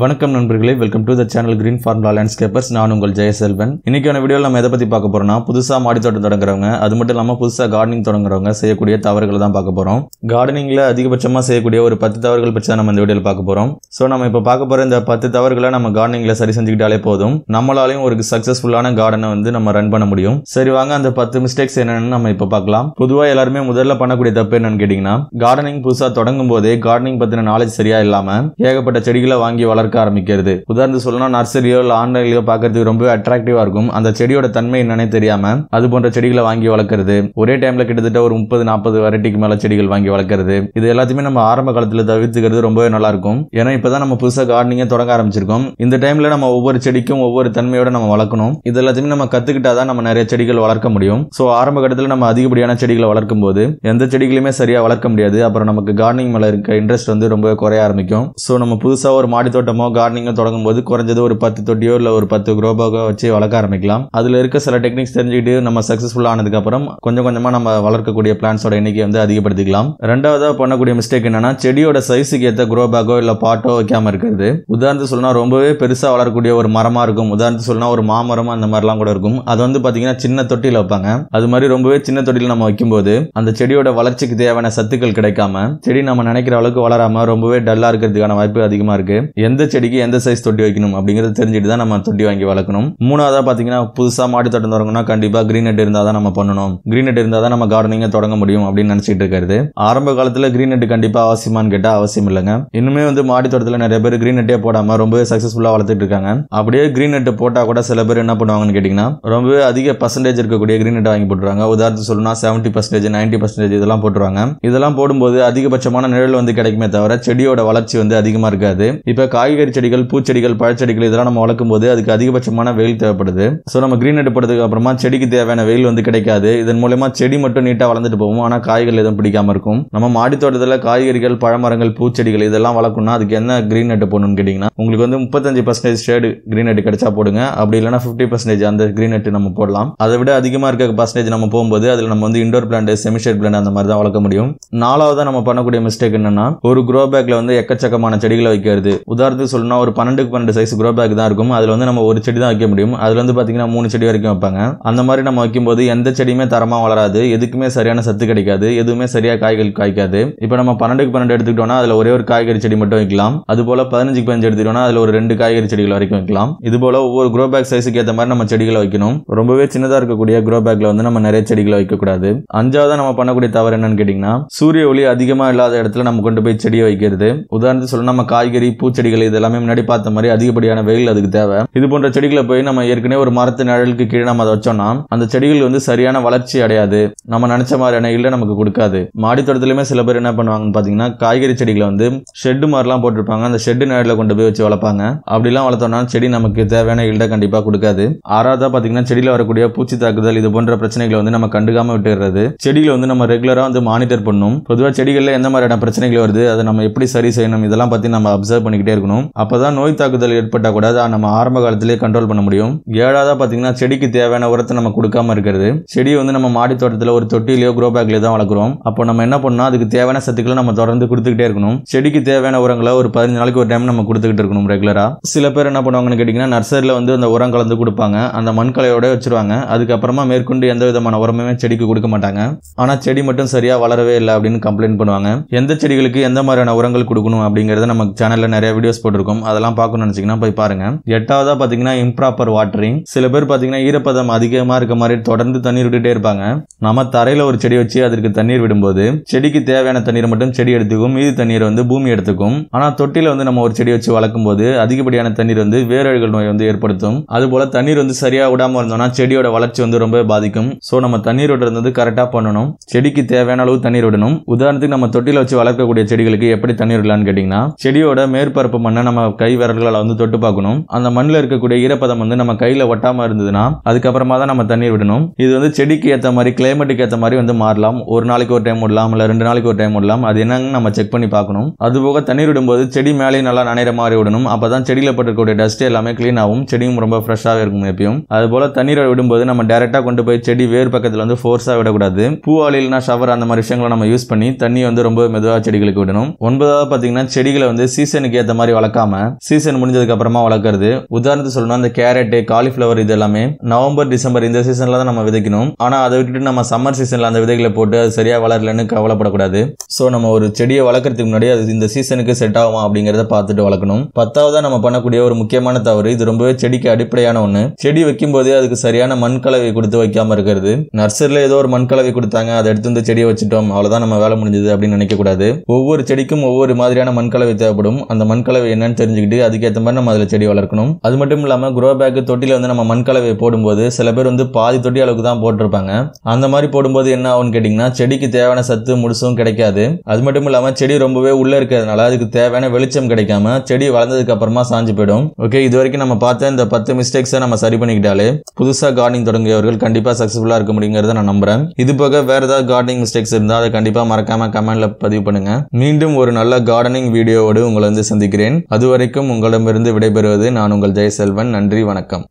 வணக்கம் நண்பர்களே welcome to the channel green formula landscapers நான் உங்கள் ஜெயசெல்வன் இன்னைக்கான வீடியோவில் நம்ம எதை பற்றி பார்க்க போகிறோம்னா புதுசாக மாடி தோட்டம் தொடங்குறவங்க அது மட்டும் இல்லாமல் புதுசாக கார்டனிங் தொடங்குறவங்க செய்யக்கூடிய தவறுகளை தான் பார்க்க போகிறோம் கார்டனிங்கில் அதிகபட்சமாக செய்யக்கூடிய ஒரு பத்து தவறுகள் பற்றி தான் நம்ம இந்த வீடியோவில் பார்க்க போகிறோம் ஸோ நம்ம இப்போ பார்க்க போகிற இந்த பத்து தவறுகளை நம்ம கார்டனிங்கில் சரி செஞ்சுக்கிட்டாலே போதும் நம்மளாலையும் ஒரு சக்ஸஸ்ஃபுல்லான கார்டனை வந்து நம்ம ரன் பண்ண முடியும் சரி வாங்க அந்த பத்து மிஸ்டேக்ஸ் என்னென்னு நம்ம இப்போ பார்க்கலாம் பொதுவாக எல்லாருமே முதல்ல பண்ணக்கூடிய தப்பு என்னன்னு கேட்டிங்கன்னா கார்டனிங் புதுசாக தொடங்கும் போதே கார்டனிங் பற்றின நாலேஜ் சரியாக இல்லாமல் ஏகப்பட்ட செடிகளை வாங்கி வளர்க்க வளர்க்க ஆரம்பிக்கிறது உதாரணத்து சொல்லணும் நர்சரியோ இல்லை ஆன்லைன்லயோ பார்க்கறதுக்கு ரொம்ப அட்ராக்டிவா இருக்கும் அந்த செடியோட தன்மை என்னன்னே தெரியாம அது போன்ற செடிகளை வாங்கி வளர்க்குறது ஒரே டைம்ல கிட்டத்தட்ட ஒரு முப்பது நாற்பது வெரைட்டிக்கு மேலே செடிகள் வாங்கி வளர்க்குறது இது எல்லாத்தையுமே நம்ம ஆரம்ப காலத்தில் தவிர்த்துக்கிறது ரொம்பவே நல்லா இருக்கும் ஏன்னா இப்பதான் நம்ம புதுசாக கார்டனிங்கே தொடங்க ஆரம்பிச்சிருக்கோம் இந்த டைம்ல நம்ம ஒவ்வொரு செடிக்கும் ஒவ்வொரு தன்மையோட நம்ம வளர்க்கணும் இது எல்லாத்தையுமே நம்ம கத்துக்கிட்டாதான் தான் நம்ம நிறைய செடிகள் வளர்க்க முடியும் சோ ஆரம்ப கட்டத்தில் நம்ம அதிகப்படியான செடிகளை வளர்க்கும் போது எந்த செடிகளையுமே சரியா வளர்க்க முடியாது அப்புறம் நமக்கு கார்டனிங் மேல இருக்க இன்ட்ரெஸ்ட் வந்து ரொம்ப குறைய ஆரம்பிக்கும் ஸோ நம்ம புதுசா ஒரு மாடி தோட்டம் தோட்டமோ கார்டனிங்கோ தொடங்கும்போது குறைஞ்சது ஒரு பத்து தொட்டியோ இல்லை ஒரு பத்து குரோபாகோ வச்சு வளர்க்க ஆரம்பிக்கலாம் அதில் இருக்க சில டெக்னிக்ஸ் தெரிஞ்சுக்கிட்டு நம்ம சக்ஸஸ்ஃபுல் ஆனதுக்கப்புறம் கொஞ்சம் கொஞ்சமாக நம்ம வளர்க்கக்கூடிய பிளான்ஸோட எண்ணிக்கை வந்து அதிகப்படுத்திக்கலாம் ரெண்டாவதாக பண்ணக்கூடிய மிஸ்டேக் என்னன்னா செடியோட சைஸுக்கு ஏற்ற குரோபாகோ இல்லை பாட்டோ வைக்காமல் இருக்கிறது உதாரணத்துக்கு சொல்லணும் ரொம்பவே பெருசாக வளரக்கூடிய ஒரு மரமாக இருக்கும் உதாரணத்துக்கு சொல்லணும் ஒரு மாமரம் அந்த மாதிரிலாம் கூட இருக்கும் அது வந்து பார்த்தீங்கன்னா சின்ன தொட்டியில் வைப்பாங்க அது மாதிரி ரொம்பவே சின்ன தொட்டியில் நம்ம வைக்கும்போது அந்த செடியோட வளர்ச்சிக்கு தேவையான சத்துக்கள் கிடைக்காம செடி நம்ம நினைக்கிற அளவுக்கு வளராம ரொம்பவே டல்லாக இருக்கிறதுக்கான வாய்ப்பு அதிகமாக இருக்கு எந்த செடிக்கு எந்த சைஸ் தொட்டி வைக்கணும் அப்படிங்கிறத தெரிஞ்சுட்டு தான் நம்ம தொட்டி வாங்கி வளர்க்கணும் மூணாவதாக பார்த்தீங்கன்னா புதுசாக மாடி தோட்டம் தொடங்கணும்னா கண்டிப்பாக க்ரீன் நெட் இருந்தால் தான் நம்ம பண்ணணும் க்ரீன் நெட் இருந்தால் தான் நம்ம கார்டனிங்கை தொடங்க முடியும் அப்படின்னு நினச்சிட்டு இருக்காரு ஆரம்ப காலத்தில் க்ரீன் நெட் கண்டிப்பாக அவசியமானு கேட்டால் அவசியம் இல்லைங்க இன்னுமே வந்து மாடி தோட்டத்தில் நிறைய பேர் க்ரீன் நெட்டே போடாமல் ரொம்ப சக்ஸஸ்ஃபுல்லாக வளர்த்துட்டு இருக்காங்க அப்படியே க்ரீன் நெட் போட்டால் கூட சில பேர் என்ன பண்ணுவாங்கன்னு கேட்டிங்கன்னா ரொம்பவே அதிக பர்சன்டேஜ் இருக்கக்கூடிய க்ரீன் நெட் வாங்கி போட்டுருவாங்க உதாரணத்துக்கு சொல்லுனா செவன்ட்டி பர்சன்டேஜ் நைன்ட்டி பர்சன்டேஜ் இதெல்லாம் போட்டுருவாங்க இதெல்லாம் போடும்போது அதிகபட்சமான நிழல் வந்து கிடைக்குமே தவிர செடியோட வளர்ச்சி வந்து அதிகமாக இருக்காது இப்போ காய் காய்கறி செடிகள் பூச்செடிகள் பழச்செடிகள் இதெல்லாம் நம்ம வளர்க்கும் போது அதுக்கு அதிகபட்சமான வெயில் தேவைப்படுது ஸோ நம்ம க்ரீன் நெட் போட்டதுக்கு அப்புறமா செடிக்கு தேவையான வெயில் வந்து கிடைக்காது இதன் மூலயமா செடி மட்டும் நீட்டாக வளர்ந்துட்டு போவோம் ஆனால் காய்கள் எதுவும் பிடிக்காம இருக்கும் நம்ம மாடி தோட்டத்தில் காய்கறிகள் பழமரங்கள் பூச்செடிகள் இதெல்லாம் வளர்க்கணும்னா அதுக்கு என்ன க்ரீன் நெட் போடணும்னு கேட்டிங்கன்னா உங்களுக்கு வந்து முப்பத்தஞ்சு பர்சன்டேஜ் ஷேடு க்ரீன் நெட் கிடைச்சா போடுங்க அப்படி இல்லைனா ஃபிஃப்டி பர்சன்டேஜ் அந்த க்ரீன் நெட் நம்ம போடலாம் அதை விட அதிகமாக இருக்க பர்சன்டேஜ் நம்ம போகும்போது அதில் நம்ம வந்து இண்டோர் பிளான்ட் செமிஷேட் பிளான் அந்த மாதிரி தான் வளர்க்க முடியும் நாலாவதாக நம்ம பண்ணக்கூடிய மிஸ்டேக் என்னன்னா ஒரு க்ரோ பேக்கில் வந்து எக்கச்சக்கமான செடிகளை வைக்கிறது உதாரணத்துக்கு உதாரணத்துக்கு சொல்லணும்னா ஒரு பன்னெண்டுக்கு பன்னெண்டு சைஸ் குரோ பேக் தான் இருக்கும் அதில் வந்து நம்ம ஒரு செடி தான் வைக்க முடியும் அதில் வந்து பார்த்தீங்கன்னா மூணு செடி வரைக்கும் வைப்பாங்க அந்த மாதிரி நம்ம வைக்கும்போது எந்த செடியுமே தரமாக வளராது எதுக்குமே சரியான சத்து கிடைக்காது எதுவுமே சரியாக காய்கள் காய்க்காது இப்போ நம்ம பன்னெண்டுக்கு பன்னெண்டு எடுத்துக்கிட்டோம்னா அதில் ஒரே ஒரு காய்கறி செடி மட்டும் வைக்கலாம் அது போல் பதினஞ்சுக்கு பதினஞ்சு எடுத்துக்கிட்டோம்னா அதில் ஒரு ரெண்டு காய்கறி செடிகள் வரைக்கும் வைக்கலாம் இது போல ஒவ்வொரு குரோ பேக் சைஸுக்கு ஏற்ற மாதிரி நம்ம செடிகளை வைக்கணும் ரொம்பவே சின்னதாக இருக்கக்கூடிய குரோ பேக்கில் வந்து நம்ம நிறைய செடிகளை வைக்கக்கூடாது அஞ்சாவது நம்ம பண்ணக்கூடிய தவறு என்னன்னு கேட்டிங்கன்னா சூரிய ஒளி அதிகமாக இல்லாத இடத்துல நம்ம கொண்டு போய் செடியை வைக்கிறது உதாரணத்துக்கு சொல்லணும் நம்ம காய்கறி பூச்செடிகள் இது எல்லாமே முன்னாடி பார்த்த மாதிரி அதிகப்படியான வெயில் அதுக்கு தேவை இது போன்ற செடிகளை போய் நம்ம ஏற்கனவே ஒரு மரத்து நிழலுக்கு கீழே நம்ம அதை வச்சோம்னா அந்த செடிகள் வந்து சரியான வளர்ச்சி அடையாது நம்ம நினைச்ச மாதிரியான இல்லை நமக்கு கொடுக்காது மாடி தோட்டத்துலையுமே சில பேர் என்ன பண்ணுவாங்கன்னு பார்த்தீங்கன்னா காய்கறி செடிகளை வந்து ஷெட்டு மாதிரிலாம் போட்டிருப்பாங்க அந்த ஷெட்டு நிழலில் கொண்டு போய் வச்சு வளர்ப்பாங்க அப்படிலாம் வளர்த்தோம்னா செடி நமக்கு தேவையான இல்லை கண்டிப்பாக கொடுக்காது ஆறாவது பார்த்தீங்கன்னா செடியில் வரக்கூடிய பூச்சி தாக்குதல் இது போன்ற பிரச்சனைகளை வந்து நம்ம கண்டுக்காம விட்டுறது செடிகளை வந்து நம்ம ரெகுலராக வந்து மானிட்டர் பண்ணும் பொதுவாக செடிகளில் எந்த மாதிரியான பிரச்சனைகள் வருது அதை நம்ம எப்படி சரி செய்யணும் இதெல்லாம் பற்றி நம்ம அப்சர்வ் பண்ணிக்கிட்டே இருக்கணும் பண்ணணும் அப்பதான் நோய் தாக்குதல் ஏற்பட்ட கூட அதை நம்ம ஆரம்ப காலத்திலேயே கண்ட்ரோல் பண்ண முடியும் ஏழாவது பாத்தீங்கன்னா செடிக்கு தேவையான உரத்தை நம்ம கொடுக்காம இருக்கிறது செடி வந்து நம்ம மாடி தோட்டத்தில் ஒரு தொட்டிலையோ க்ரோ பேக்லயோ தான் வளர்க்குறோம் அப்போ நம்ம என்ன பண்ணா அதுக்கு தேவையான சத்துக்களை நம்ம தொடர்ந்து கொடுத்துக்கிட்டே இருக்கணும் செடிக்கு தேவையான உரங்களை ஒரு பதினஞ்சு நாளைக்கு ஒரு டைம் நம்ம கொடுத்துக்கிட்டு இருக்கணும் ரெகுலராக சில பேர் என்ன பண்ணுவாங்கன்னு கேட்டிங்கன்னா நர்சரியில் வந்து அந்த உரம் கலந்து கொடுப்பாங்க அந்த மண்கலையோட வச்சிருவாங்க அதுக்கப்புறமா மேற்கொண்டு எந்த விதமான உரமுமே செடிக்கு கொடுக்க மாட்டாங்க ஆனா செடி மட்டும் சரியா வளரவே இல்லை அப்படின்னு கம்ப்ளைண்ட் பண்ணுவாங்க எந்த செடிகளுக்கு எந்த மாதிரியான உரங்கள் கொடுக்கணும் அப்படிங்கறத நம்ம சேனல்ல நிறைய வீடியோஸ் போட்டிருக்கோம் அதெல்லாம் பார்க்கணும்னு நினைச்சிங்கன்னா போய் பாருங்கள் எட்டாவதாக பார்த்தீங்கன்னா இம்ப்ராப்பர் வாட்டரிங் சில பேர் பார்த்தீங்கன்னா ஈரப்பதம் அதிகமாக இருக்க மாதிரி தொடர்ந்து தண்ணீர் விட்டுட்டே இருப்பாங்க நம்ம தரையில் ஒரு செடி வச்சு அதற்கு தண்ணீர் விடும்போது செடிக்கு தேவையான தண்ணீர் மட்டும் செடி எடுத்துக்கும் மீதி தண்ணீர் வந்து பூமி எடுத்துக்கும் ஆனால் தொட்டியில் வந்து நம்ம ஒரு செடி வச்சு வளர்க்கும் போது அதிகப்படியான தண்ணீர் வந்து வேரழுகள் நோய் வந்து ஏற்படுத்தும் அதுபோல் தண்ணீர் வந்து சரியாக விடாமல் இருந்தோம்னா செடியோட வளர்ச்சி வந்து ரொம்ப பாதிக்கும் ஸோ நம்ம தண்ணீர் விடுறது கரெக்டாக பண்ணணும் செடிக்கு தேவையான அளவு தண்ணீர் விடணும் உதாரணத்துக்கு நம்ம தொட்டியில் வச்சு வளர்க்கக்கூடிய செடிகளுக்கு எப்படி தண்ணீர் விடலான்னு கேட்டிங்கன்னா செடியோட மேற்பரப்பு மண்ணை நம்ம கை விரல்களால் வந்து தொட்டு பார்க்கணும் அந்த மண்ணில் இருக்கக்கூடிய ஈரப்பதம் வந்து நம்ம கையில் ஒட்டாமல் இருந்ததுன்னா அதுக்கப்புறமா தான் நம்ம தண்ணீர் விடணும் இது வந்து செடிக்கு ஏற்ற மாதிரி கிளைமேட்டுக்கு ஏற்ற மாதிரி வந்து மாறலாம் ஒரு நாளைக்கு ஒரு டைம் விடலாம் இல்லை ரெண்டு நாளைக்கு ஒரு டைம் விடலாம் அது என்னன்னு நம்ம செக் பண்ணி பார்க்கணும் அதுபோக தண்ணீர் விடும்போது செடி மேலேயும் நல்லா நனைகிற மாதிரி விடணும் அப்போ தான் செடியில் பட்டிருக்கக்கூடிய டஸ்ட் எல்லாமே க்ளீன் ஆகும் செடியும் ரொம்ப ஃப்ரெஷ்ஷாக இருக்கும் எப்பயும் அதுபோல் தண்ணீரை விடும்போது நம்ம டேரெக்டாக கொண்டு போய் செடி வேர் பக்கத்தில் வந்து ஃபோர்ஸாக விடக்கூடாது பூவாளில்னா ஷவர் அந்த மாதிரி விஷயங்களை நம்ம யூஸ் பண்ணி தண்ணி வந்து ரொம்ப மெதுவாக செடிகளுக்கு விடணும் ஒன்பதாவது பார்த்தீங்கன்னா செடிகளை வந்து சீசனுக்கு ஏற்ற மாதிரி வளர்க்க வளர்க்காம சீசன் முடிஞ்சதுக்கு அப்புறமா வளர்க்குறது உதாரணத்துக்கு சொல்லணும் அந்த கேரட்டு காலிஃபிளவர் இது எல்லாமே நவம்பர் டிசம்பர் இந்த சீசன்ல தான் நம்ம விதைக்கணும் ஆனால் அதை விட்டுட்டு நம்ம சம்மர் சீசன்ல அந்த விதைகளை போட்டு அது சரியா வளரலன்னு கவலைப்படக்கூடாது ஸோ நம்ம ஒரு செடியை வளர்க்கறதுக்கு முன்னாடி அது இந்த சீசனுக்கு செட் ஆகும் அப்படிங்கிறத பார்த்துட்டு வளர்க்கணும் பத்தாவதாக நம்ம பண்ணக்கூடிய ஒரு முக்கியமான தவறு இது ரொம்பவே செடிக்கு அடிப்படையான ஒன்று செடி வைக்கும் போதே அதுக்கு சரியான மண் கலவை கொடுத்து வைக்காமல் இருக்கிறது நர்சரியில் ஏதோ ஒரு மண் கலவை கொடுத்தாங்க அதை எடுத்து வந்து செடியை வச்சுட்டோம் அவ்வளோதான் நம்ம வேலை முடிஞ்சது அப்படின்னு நினைக்கக்கூடாது ஒவ்வொரு செடிக்கும் ஒவ்வொரு மாதிரியான மண் கலவை தேவைப்படும் அந்த மண் கலவை என்னன்னு தெரிஞ்சுக்கிட்டு அதுக்கேற்ற மாதிரி நம்ம அதில் செடி வளர்க்கணும் அது மட்டும் இல்லாமல் குரோ பேக்கு தொட்டியில் வந்து நம்ம மண் கலவை போடும்போது சில பேர் வந்து பாதி தொட்டி அளவுக்கு தான் போட்டிருப்பாங்க அந்த மாதிரி போடும்போது என்ன ஆகும்னு கேட்டிங்கன்னா செடிக்கு தேவையான சத்து முழுசும் கிடைக்காது அது மட்டும் இல்லாமல் செடி ரொம்பவே உள்ளே இருக்கிறதுனால அதுக்கு தேவையான வெளிச்சம் கிடைக்காம செடி வளர்ந்ததுக்கு அப்புறமா சாஞ்சு போயிடும் ஓகே இது வரைக்கும் நம்ம பார்த்த இந்த பத்து மிஸ்டேக்ஸை நம்ம சரி பண்ணிக்கிட்டாலே புதுசாக கார்டனிங் தொடங்கியவர்கள் கண்டிப்பாக சக்ஸஸ்ஃபுல்லாக இருக்க முடியுங்கிறத நான் நம்புகிறேன் இது போக வேறு ஏதாவது கார்டனிங் மிஸ்டேக்ஸ் இருந்தால் அதை கண்டிப்பாக மறக்காமல் கமெண்ட்டில் பதிவு பண்ணுங்கள் மீண்டும் ஒரு நல்ல கார்டனிங் வீடியோவோடு உங்களை வந்து சந்திக்கிறேன் அதுவரைக்கும் உங்களிடமிருந்து விடைபெறுவது நான் உங்கள் ஜெயசெல்வன் நன்றி வணக்கம்